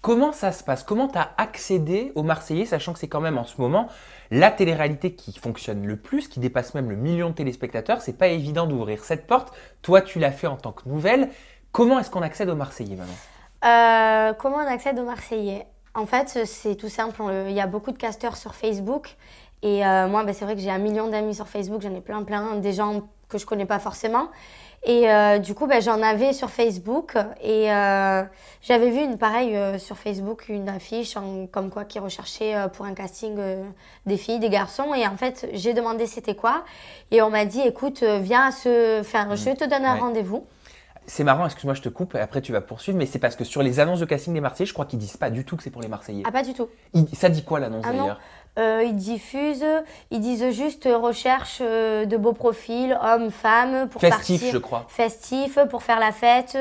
Comment ça se passe Comment tu as accédé aux Marseillais, sachant que c'est quand même en ce moment la télé-réalité qui fonctionne le plus, qui dépasse même le million de téléspectateurs C'est pas évident d'ouvrir cette porte. Toi, tu l'as fait en tant que nouvelle. Comment est-ce qu'on accède au Marseillais maintenant euh, Comment on accède au Marseillais En fait, c'est tout simple. Il y a beaucoup de casteurs sur Facebook. Et euh, moi, ben, c'est vrai que j'ai un million d'amis sur Facebook, j'en ai plein, plein. Des gens que je connais pas forcément. Et euh, du coup, ben, j'en avais sur Facebook et euh, j'avais vu une pareille euh, sur Facebook, une affiche comme quoi qui recherchait pour un casting des filles, des garçons. Et en fait, j'ai demandé c'était quoi et on m'a dit écoute, viens à ce, enfin, mmh. je te donne un rendez-vous. C'est marrant, excuse-moi, je te coupe, et après tu vas poursuivre, mais c'est parce que sur les annonces de casting des Marseillais, je crois qu'ils disent pas du tout que c'est pour les Marseillais. Ah, pas du tout. ça dit quoi l'annonce ah, d'ailleurs euh, ils diffusent, ils disent juste euh, recherche euh, de beaux profils, hommes, femmes, pour festif, partir, je crois. Festif, pour faire la fête,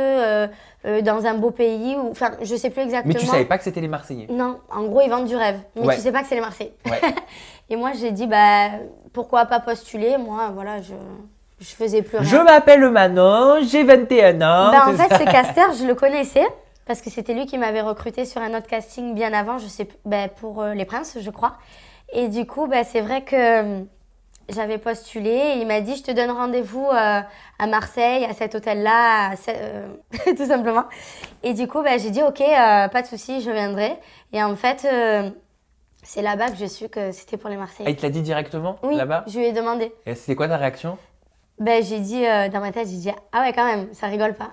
dans un beau pays, ou enfin, je sais plus exactement. Mais tu savais pas que c'était les Marseillais. Non, en gros, ils vendent du rêve, mais tu sais pas que c'est les Marseillais. Et moi, j'ai dit, bah, pourquoi pas postuler Moi, voilà, je. Je faisais plus rien. Je m'appelle Manon, j'ai 21 ans. Bah, en fait, ce caster, je le connaissais parce que c'était lui qui m'avait recruté sur un autre casting bien avant, je sais, ben, pour euh, Les Princes, je crois. Et du coup, ben, c'est vrai que hum, j'avais postulé et il m'a dit je te donne rendez-vous euh, à Marseille, à cet hôtel-là, euh, tout simplement. Et du coup, ben, j'ai dit ok, pas de souci, je viendrai. Et en fait, c'est là-bas que j'ai su que c'était pour les Marseillais. Et ah, il te l'a dit directement là-bas Je lui ai demandé. Et c'était quoi ta réaction ben, J'ai dit, dans ma tête, j'ai dit ah ouais, quand même, ça rigole pas.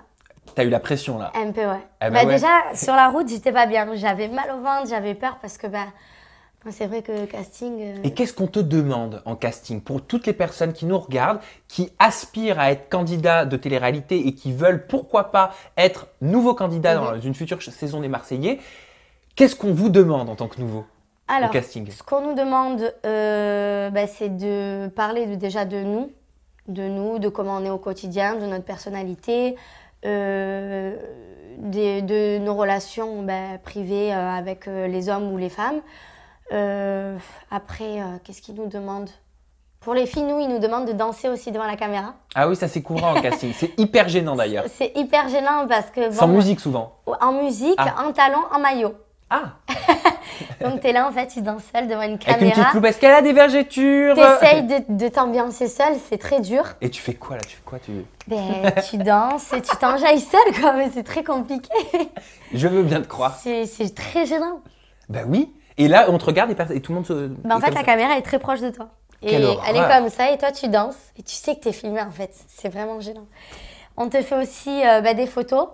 T'as eu la pression là Un peu, eh ben bah, ouais. Déjà, sur la route, j'étais pas bien. J'avais mal au ventre, j'avais peur parce que bah, c'est vrai que casting. Euh, et qu'est-ce qu'on te demande en casting pour toutes les personnes qui nous regardent, qui aspirent à être candidat de télé-réalité et qui veulent, pourquoi pas, être nouveaux candidats dans mhm. une future saison des Marseillais Qu'est-ce qu'on vous demande en tant que nouveau Alors, au casting ce qu'on nous demande, euh, bah, c'est de parler déjà de nous, de nous, de comment on est au quotidien, de notre personnalité, euh, de nos relations ben, privées euh, avec euh, les hommes ou les femmes. après, qu'est-ce qu'ils nous demandent pour les filles, nous, ils nous demandent de danser aussi devant la caméra. Ah oui, ça c'est courant en casting. c'est hyper gênant d'ailleurs. C'est hyper gênant parce que. C'est Sans musique souvent. En musique, ah. en talons, en maillot. Ah Donc, tu es là, en fait, tu danses seule devant une caméra. Avec une petite qu'elle a des vergetures euh T'essayes de, de t'ambiancer seul, c'est très dur. Et tu fais quoi là Tu fais quoi tu... Ben, tu danses, tu t'enjailles seul, quoi, mais c'est très compliqué. Je veux bien te croire. C'est très gênant. Bah oui. Et là, on te regarde et, tout le monde se. Ben en fait, la caméra est très proche de toi. Et elle est comme ça, et toi, tu danses, et tu sais que tu es filmé, en fait. C'est vraiment gênant. On te fait aussi euh, bah, des photos.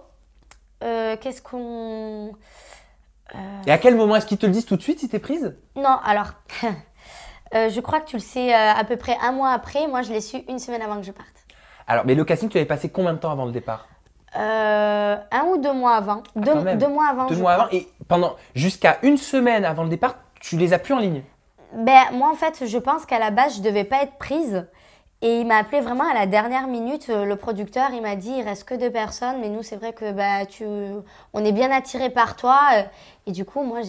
Euh, qu'est-ce qu'on. Et à quel moment est-ce qu'ils te le disent tout de suite si t'es prise Non, alors, euh, je crois que tu le sais euh, à peu près un mois après. Moi, je l'ai su une semaine avant que je parte. Alors, mais le casting, tu avais passé combien de temps avant le départ euh, Un ou deux mois avant. Ah, deux, mois avant. Deux mois avant. Et pendant jusqu'à une semaine avant le départ, tu les as plus en ligne. Ben moi, en fait, je pense qu'à la base, je devais pas être prise. Et il m'a appelé vraiment à la dernière minute, euh, le producteur, il m'a dit, il reste que deux personnes, mais nous, c'est vrai que bah, tu, on est bien attiré par toi. Euh, et du coup, moi,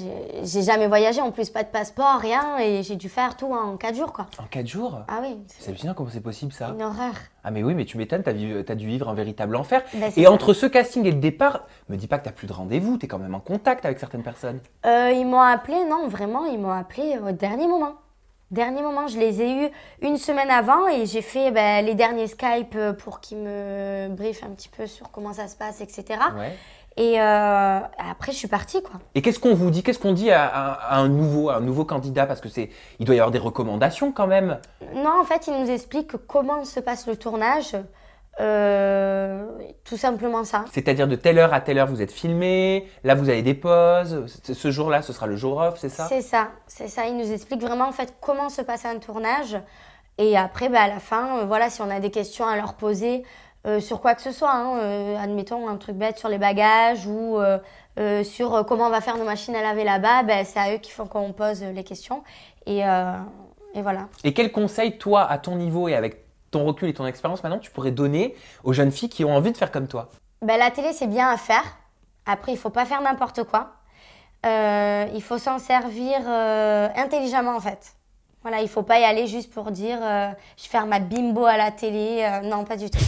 j'ai jamais voyagé, en plus, pas de passeport, rien, et j'ai dû faire tout en quatre jours, quoi. En quatre jours Ah oui. C'est hallucinant comment c'est possible, ça. Une horreur. Ah mais oui, mais tu m'étonnes, t'as, as dû vivre un véritable enfer. Bah, et entre ce casting et le départ, me dis pas que t'as plus de rendez-vous, t'es quand même en contact avec certaines personnes. Euh, ils m'ont appelé, non, vraiment, ils m'ont appelé au dernier moment. Dernier moment, je les ai eus une semaine avant et j'ai fait ben, les derniers Skype euh, pour qu'ils me briefent un petit peu sur comment ça se passe, etc. Et euh, après, je suis partie, quoi. Et qu'est-ce qu'on vous dit Qu'est-ce qu'on dit à, un nouveau, un nouveau candidat Parce que c'est, il doit y avoir des recommandations quand même. Non, en fait, il nous explique comment se passe le tournage. Euh, tout simplement ça. C'est-à-dire de telle heure à telle heure vous êtes filmé, là vous avez des pauses, ce jour-là ce sera le jour off, c'est ça C'est ça, c'est ça. Il nous explique vraiment en fait comment se passe un tournage et après bah, à la fin, euh, voilà si on a des questions à leur poser euh, sur quoi que ce soit, hein, admettons un truc bête sur les bagages ou sur comment on va faire nos machines à laver là-bas, bah, c'est à eux qu'il faut qu'on pose les questions et, et voilà. Et quel conseil toi à ton niveau et avec ton recul et ton expérience maintenant, tu pourrais donner aux jeunes filles qui ont envie de faire comme toi Ben La télé, c'est bien à faire. Après, il faut pas faire n'importe quoi. Euh, il faut s'en servir euh, intelligemment, en fait. Voilà, il faut pas y aller juste pour dire euh, je vais faire ma bimbo à la télé. non, pas du tout.